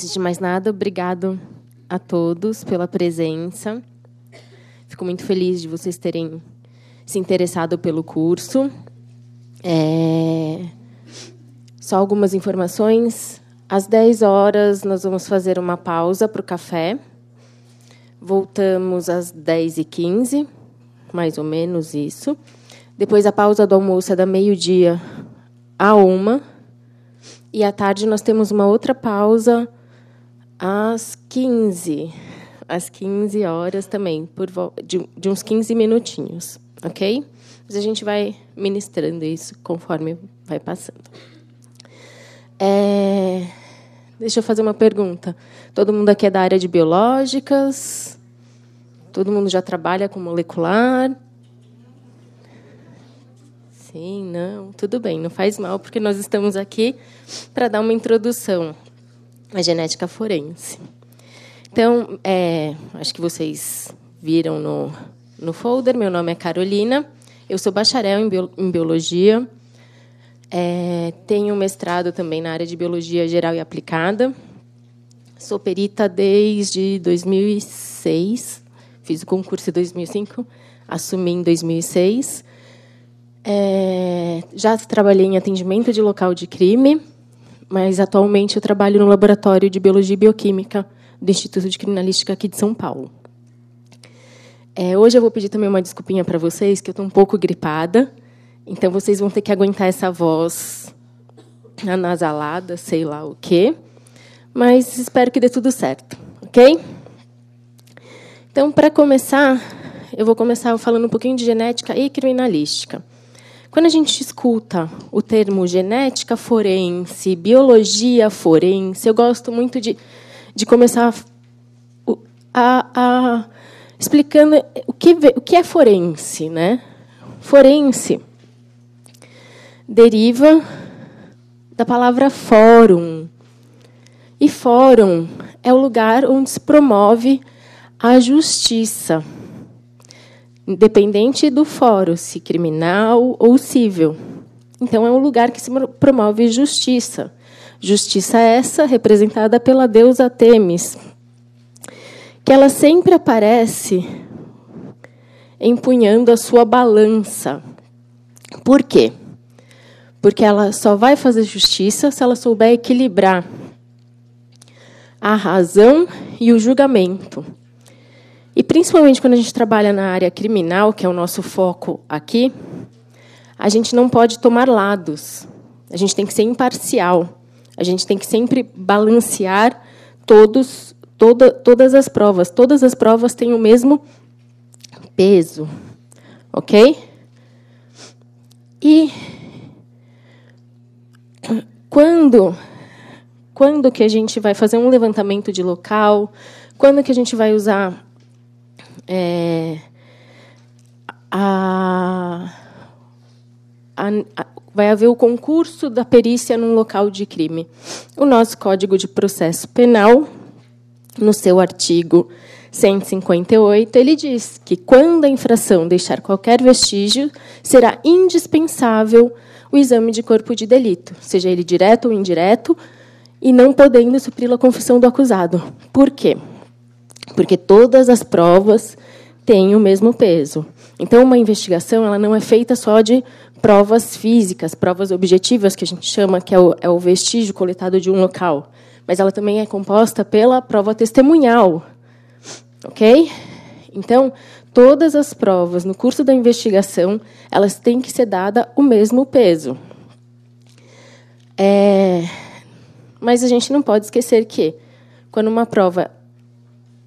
Antes de mais nada, obrigado a todos pela presença. Fico muito feliz de vocês terem se interessado pelo curso. É... Só algumas informações. Às 10 horas, nós vamos fazer uma pausa para o café. Voltamos às 10h15, mais ou menos isso. Depois, a pausa do almoço é da meio-dia a uma. E à tarde, nós temos uma outra pausa às 15, às 15 horas também, por de, de uns 15 minutinhos, ok? Mas a gente vai ministrando isso conforme vai passando. É... Deixa eu fazer uma pergunta. Todo mundo aqui é da área de biológicas? Todo mundo já trabalha com molecular? Sim, não, tudo bem, não faz mal, porque nós estamos aqui para dar uma introdução a genética forense. Então, é, acho que vocês viram no, no folder. Meu nome é Carolina, eu sou bacharel em, bio, em biologia, é, tenho mestrado também na área de biologia geral e aplicada. Sou perita desde 2006, fiz o concurso em 2005, assumi em 2006. É, já trabalhei em atendimento de local de crime mas atualmente eu trabalho no Laboratório de Biologia e Bioquímica do Instituto de Criminalística aqui de São Paulo. É, hoje eu vou pedir também uma desculpinha para vocês, que eu estou um pouco gripada, então vocês vão ter que aguentar essa voz anasalada, sei lá o quê, mas espero que dê tudo certo, ok? Então, para começar, eu vou começar falando um pouquinho de genética e criminalística. Quando a gente escuta o termo genética forense, biologia forense, eu gosto muito de, de começar a, a, a explicando o que, o que é forense. Né? Forense deriva da palavra fórum. E fórum é o lugar onde se promove a justiça independente do fórum, se criminal ou civil. Então, é um lugar que se promove justiça. Justiça essa representada pela deusa Temis, que ela sempre aparece empunhando a sua balança. Por quê? Porque ela só vai fazer justiça se ela souber equilibrar a razão e o julgamento. E principalmente quando a gente trabalha na área criminal, que é o nosso foco aqui, a gente não pode tomar lados. A gente tem que ser imparcial. A gente tem que sempre balancear todos, toda, todas as provas. Todas as provas têm o mesmo peso, ok? E quando, quando que a gente vai fazer um levantamento de local? Quando que a gente vai usar é, a, a, a, vai haver o concurso da perícia num local de crime. O nosso Código de Processo Penal, no seu artigo 158, ele diz que quando a infração deixar qualquer vestígio, será indispensável o exame de corpo de delito, seja ele direto ou indireto, e não podendo suprir a confissão do acusado. Por quê? porque todas as provas têm o mesmo peso. Então, uma investigação ela não é feita só de provas físicas, provas objetivas, que a gente chama que é o, é o vestígio coletado de um local, mas ela também é composta pela prova testemunhal. Ok? Então, todas as provas no curso da investigação elas têm que ser dadas o mesmo peso. É... Mas a gente não pode esquecer que, quando uma prova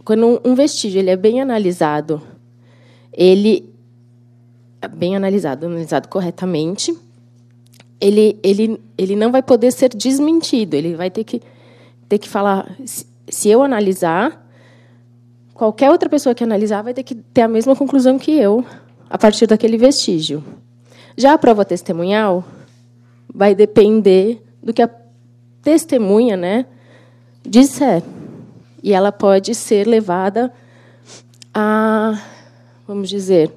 quando um vestígio ele é bem analisado, ele é bem analisado, analisado corretamente, ele, ele, ele não vai poder ser desmentido. Ele vai ter que ter que falar. Se eu analisar, qualquer outra pessoa que analisar vai ter que ter a mesma conclusão que eu a partir daquele vestígio. Já a prova testemunhal vai depender do que a testemunha, né, disser. E ela pode ser levada a, vamos dizer,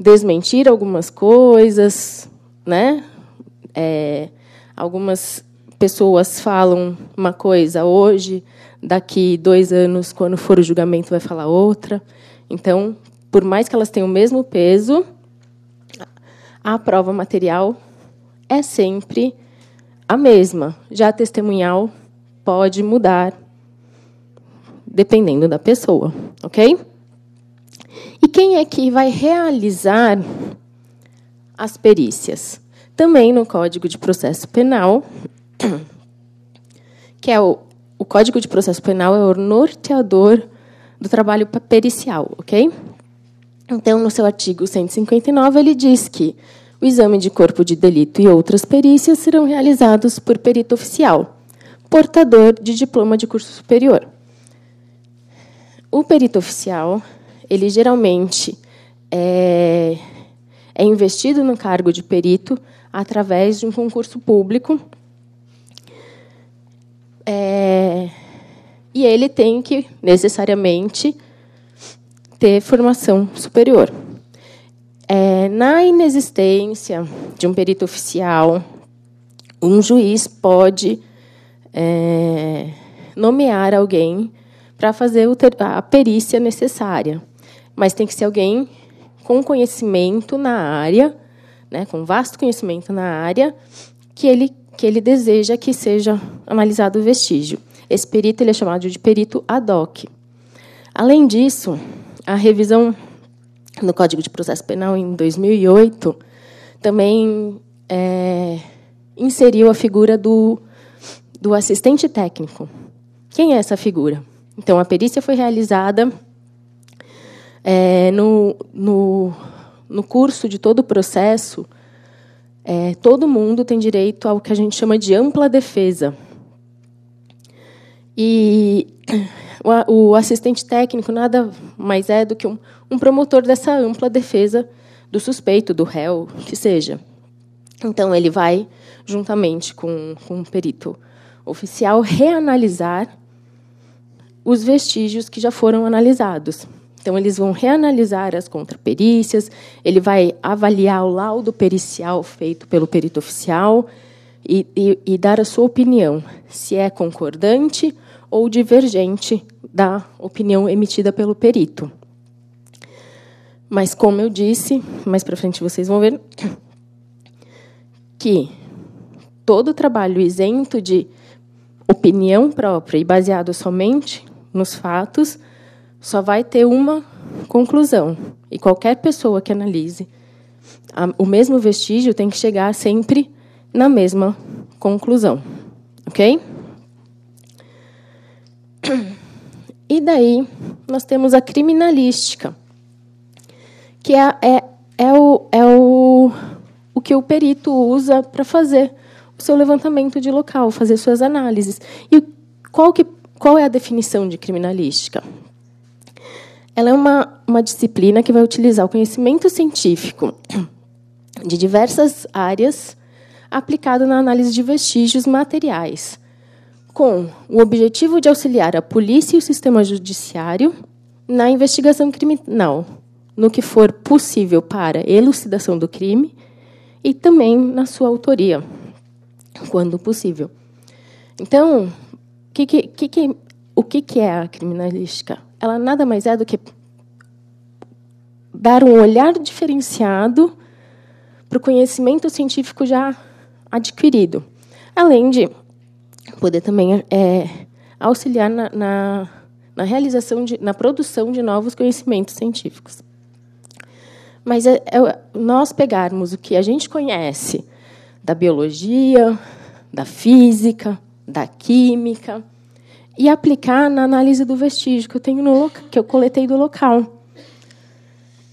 desmentir algumas coisas, né? É, algumas pessoas falam uma coisa hoje, daqui dois anos, quando for o julgamento, vai falar outra. Então, por mais que elas tenham o mesmo peso, a prova material é sempre a mesma. Já a testemunhal pode mudar dependendo da pessoa, ok? E quem é que vai realizar as perícias? Também no Código de Processo Penal, que é o, o Código de Processo Penal é o norteador do trabalho pericial, ok? Então, no seu artigo 159, ele diz que o exame de corpo de delito e outras perícias serão realizados por perito oficial, portador de diploma de curso superior. O perito oficial, ele geralmente é, é investido no cargo de perito através de um concurso público. É, e ele tem que, necessariamente, ter formação superior. É, na inexistência de um perito oficial, um juiz pode é, nomear alguém para fazer a perícia necessária. Mas tem que ser alguém com conhecimento na área, né, com vasto conhecimento na área, que ele, que ele deseja que seja analisado o vestígio. Esse perito ele é chamado de perito ad hoc. Além disso, a revisão no Código de Processo Penal em 2008 também é, inseriu a figura do, do assistente técnico. Quem é essa figura? Então, a perícia foi realizada é, no, no, no, curso de todo o processo. É, todo mundo tem direito ao que a gente chama de ampla defesa. E o, o assistente técnico nada mais é do que um, um promotor dessa ampla defesa do suspeito, do réu, que seja. Então, ele vai, juntamente com, com um perito oficial, reanalisar os vestígios que já foram analisados. Então, eles vão reanalisar as contraperícias, ele vai avaliar o laudo pericial feito pelo perito oficial e, e, e dar a sua opinião, se é concordante ou divergente da opinião emitida pelo perito. Mas, como eu disse, mais para frente vocês vão ver que todo trabalho isento de opinião própria e baseado somente nos fatos, só vai ter uma conclusão. E qualquer pessoa que analise a, o mesmo vestígio tem que chegar sempre na mesma conclusão. Ok? E daí nós temos a criminalística, que é, é, é, o, é o, o que o perito usa para fazer o seu levantamento de local, fazer suas análises. E qual que qual é a definição de criminalística? Ela é uma, uma disciplina que vai utilizar o conhecimento científico de diversas áreas aplicado na análise de vestígios materiais, com o objetivo de auxiliar a polícia e o sistema judiciário na investigação criminal, no que for possível para elucidação do crime e também na sua autoria, quando possível. Então, que, que, que, o que, que é a criminalística? Ela nada mais é do que dar um olhar diferenciado para o conhecimento científico já adquirido, além de poder também é, auxiliar na, na, na, realização de, na produção de novos conhecimentos científicos. Mas é, é, nós pegarmos o que a gente conhece da biologia, da física, da química e aplicar na análise do vestígio que eu tenho no que eu coletei do local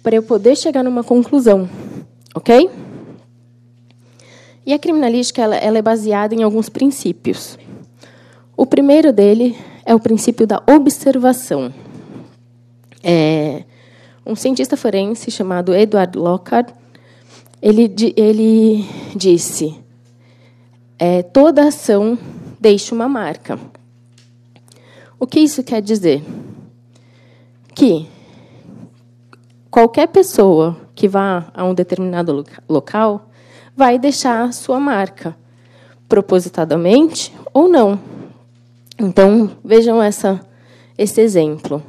para eu poder chegar numa conclusão, ok? E a criminalística ela, ela é baseada em alguns princípios. O primeiro dele é o princípio da observação. É, um cientista forense chamado Edward Lockhart ele, ele disse é, toda ação deixa uma marca. O que isso quer dizer? Que qualquer pessoa que vá a um determinado local vai deixar sua marca, propositadamente ou não. Então, vejam essa, esse exemplo.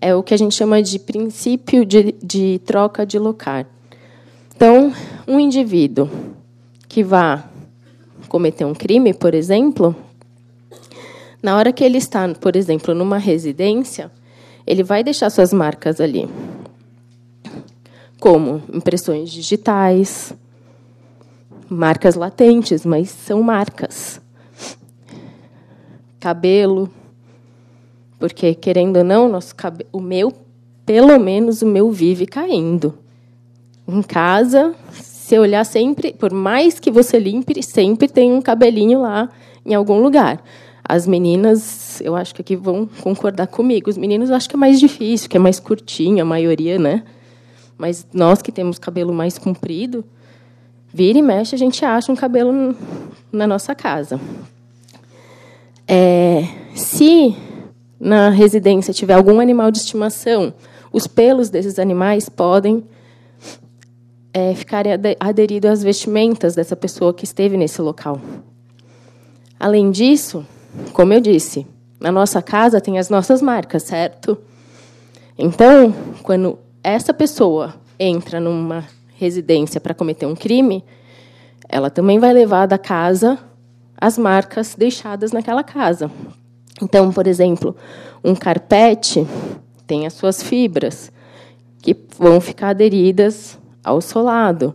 É o que a gente chama de princípio de, de troca de local. Então, um indivíduo que vá cometer um crime, por exemplo, na hora que ele está, por exemplo, numa residência, ele vai deixar suas marcas ali. Como impressões digitais, marcas latentes, mas são marcas. Cabelo, porque querendo ou não, nosso cabelo, o meu, pelo menos o meu vive caindo. Em casa, se olhar sempre, por mais que você limpe, sempre tem um cabelinho lá em algum lugar. As meninas, eu acho que aqui vão concordar comigo. Os meninos, eu acho que é mais difícil, que é mais curtinho, a maioria, né? Mas nós que temos cabelo mais comprido, vira e mexe, a gente acha um cabelo na nossa casa. É, se na residência tiver algum animal de estimação, os pelos desses animais podem é, ficar aderido às vestimentas dessa pessoa que esteve nesse local. Além disso, como eu disse, na nossa casa tem as nossas marcas, certo? Então, quando essa pessoa entra numa residência para cometer um crime, ela também vai levar da casa as marcas deixadas naquela casa. Então, por exemplo, um carpete tem as suas fibras que vão ficar aderidas ao solado.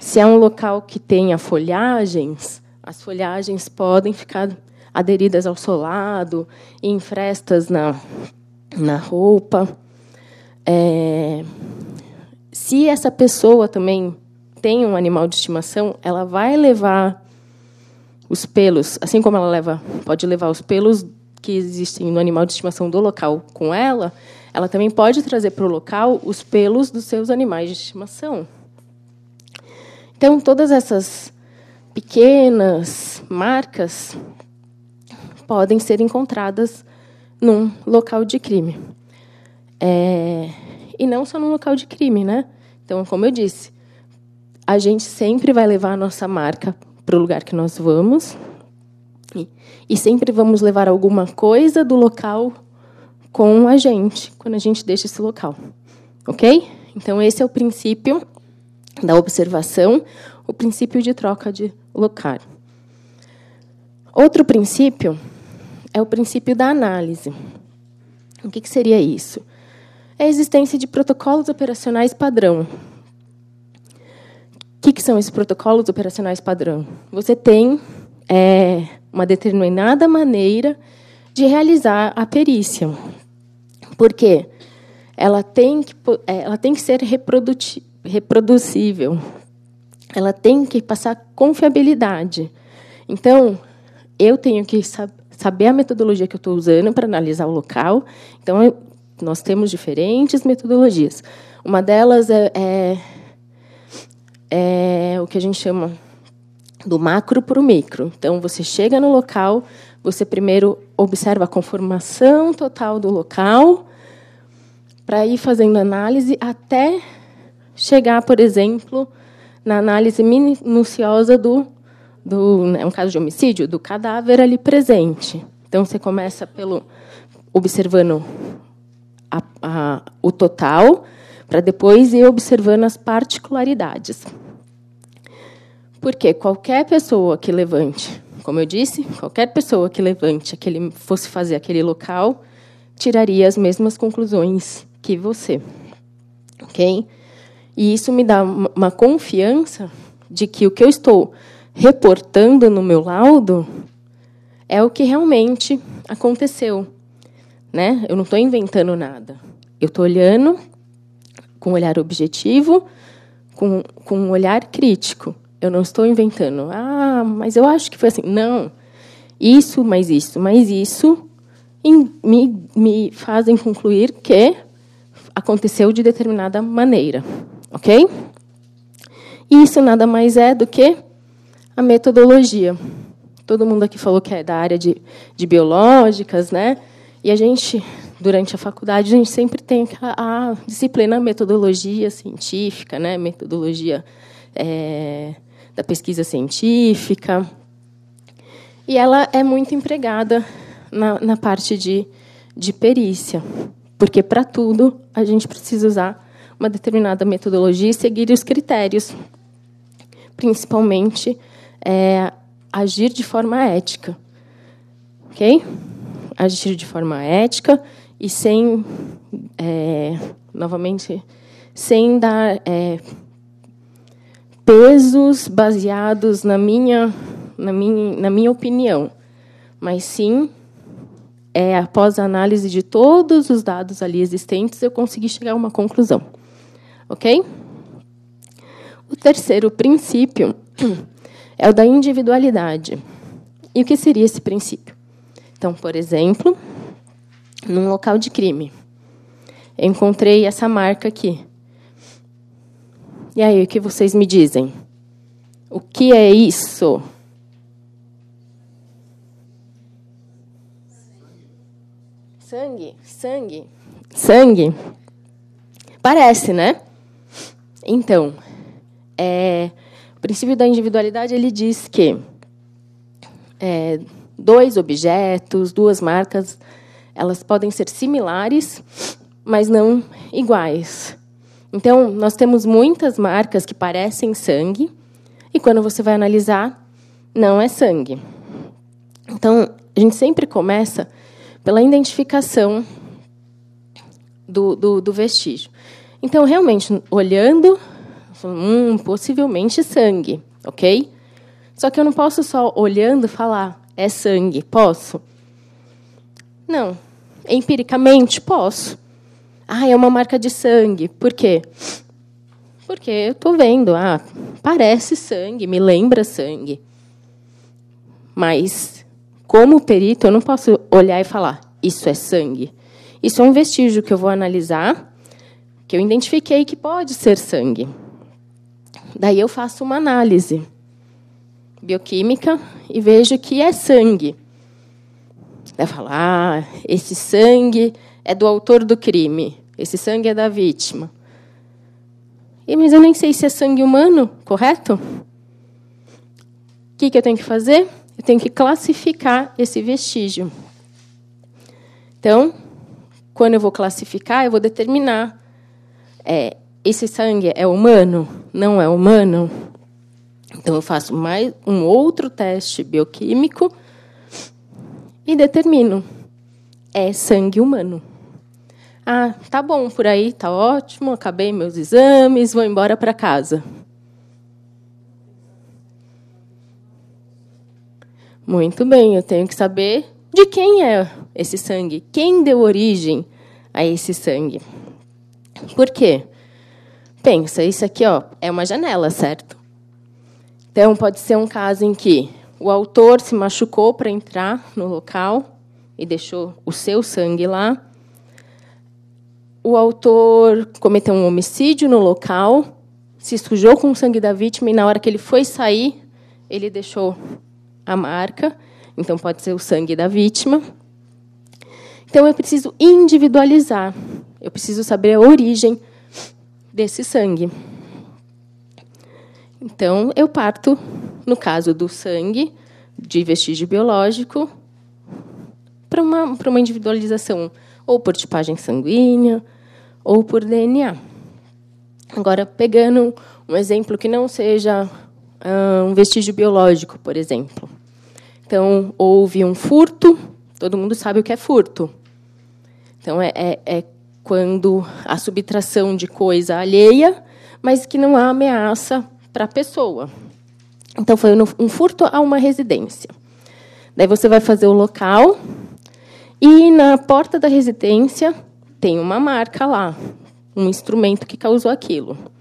Se é um local que tenha folhagens, as folhagens podem ficar aderidas ao solado, em frestas na, na roupa. É, se essa pessoa também tem um animal de estimação, ela vai levar os pelos, assim como ela leva, pode levar os pelos que existem no animal de estimação do local com ela, ela também pode trazer para o local os pelos dos seus animais de estimação. Então, todas essas pequenas marcas podem ser encontradas num local de crime. É... E não só num local de crime, né? Então, como eu disse, a gente sempre vai levar a nossa marca para o lugar que nós vamos e sempre vamos levar alguma coisa do local com a gente quando a gente deixa esse local, ok? Então, esse é o princípio da observação, o princípio de troca de local. Outro princípio é o princípio da análise. O que, que seria isso? É a existência de protocolos operacionais padrão. O que, que são esses protocolos operacionais padrão? Você tem é, uma determinada maneira de realizar a perícia. Porque ela tem que, é, ela tem que ser reproduzível, ela tem que passar confiabilidade. Então, eu tenho que sab saber a metodologia que eu estou usando para analisar o local. Então, eu, nós temos diferentes metodologias. Uma delas é, é, é o que a gente chama do macro para o micro. Então, você chega no local, você primeiro observa a conformação total do local, para ir fazendo análise até chegar, por exemplo, na análise minuciosa do, do né, um caso de homicídio, do cadáver ali presente. Então, você começa pelo observando a, a, o total, para depois ir observando as particularidades. Porque qualquer pessoa que levante como eu disse, qualquer pessoa que levante aquele, fosse fazer aquele local tiraria as mesmas conclusões que você, ok? E isso me dá uma confiança de que o que eu estou reportando no meu laudo é o que realmente aconteceu, né? Eu não estou inventando nada. Eu estou olhando com um olhar objetivo, com, com um olhar crítico. Eu não estou inventando. Ah, mas eu acho que foi assim. Não. Isso, mas isso, mas isso me, me fazem concluir que aconteceu de determinada maneira. Ok? Isso nada mais é do que a metodologia. Todo mundo aqui falou que é da área de, de biológicas, né? E a gente, durante a faculdade, a gente sempre tem a, a disciplina metodologia científica, né? Metodologia é, da pesquisa científica. E ela é muito empregada na, na parte de, de perícia, porque para tudo a gente precisa usar uma determinada metodologia e seguir os critérios, principalmente é, agir de forma ética. Ok? Agir de forma ética e sem, é, novamente, sem dar é, pesos baseados na minha, na minha, na minha opinião, mas sim é, após a análise de todos os dados ali existentes, eu consegui chegar a uma conclusão. Ok? O terceiro princípio é o da individualidade. E o que seria esse princípio? Então, por exemplo, num local de crime, encontrei essa marca aqui. E aí, o que vocês me dizem? O que é isso? Sangue, sangue, sangue. Parece, né? Então, é, o princípio da individualidade ele diz que é, dois objetos, duas marcas, elas podem ser similares, mas não iguais. Então, nós temos muitas marcas que parecem sangue, e quando você vai analisar, não é sangue. Então, a gente sempre começa pela identificação do, do, do vestígio. Então, realmente, olhando, hum, possivelmente sangue, ok? Só que eu não posso só olhando falar, é sangue, posso? Não. Empiricamente, posso. Ah, é uma marca de sangue. Por quê? Porque eu estou vendo, ah, parece sangue, me lembra sangue. Mas, como perito, eu não posso olhar e falar, isso é sangue. Isso é um vestígio que eu vou analisar, que eu identifiquei que pode ser sangue. Daí eu faço uma análise bioquímica e vejo que é sangue. Daí eu falo, ah, esse sangue é do autor do crime. Esse sangue é da vítima. E, mas eu nem sei se é sangue humano, correto? O que, que eu tenho que fazer? Eu tenho que classificar esse vestígio. Então, quando eu vou classificar, eu vou determinar: é, esse sangue é humano? Não é humano? Então, eu faço mais um outro teste bioquímico e determino: é sangue humano. Ah, tá bom por aí, tá ótimo, acabei meus exames, vou embora para casa. Muito bem, eu tenho que saber de quem é esse sangue, quem deu origem a esse sangue. Por quê? Pensa, isso aqui ó, é uma janela, certo? Então, pode ser um caso em que o autor se machucou para entrar no local e deixou o seu sangue lá o autor cometeu um homicídio no local, se sujou com o sangue da vítima e na hora que ele foi sair, ele deixou a marca. Então pode ser o sangue da vítima. Então eu preciso individualizar. Eu preciso saber a origem desse sangue. Então eu parto no caso do sangue de vestígio biológico para uma para uma individualização ou por tipagem sanguínea ou por DNA. Agora, pegando um exemplo que não seja ah, um vestígio biológico, por exemplo. Então, houve um furto, todo mundo sabe o que é furto. Então, é, é, é quando a subtração de coisa alheia, mas que não há ameaça para a pessoa. Então, foi um furto a uma residência. Daí você vai fazer o local e na porta da residência tem uma marca lá, um instrumento que causou aquilo.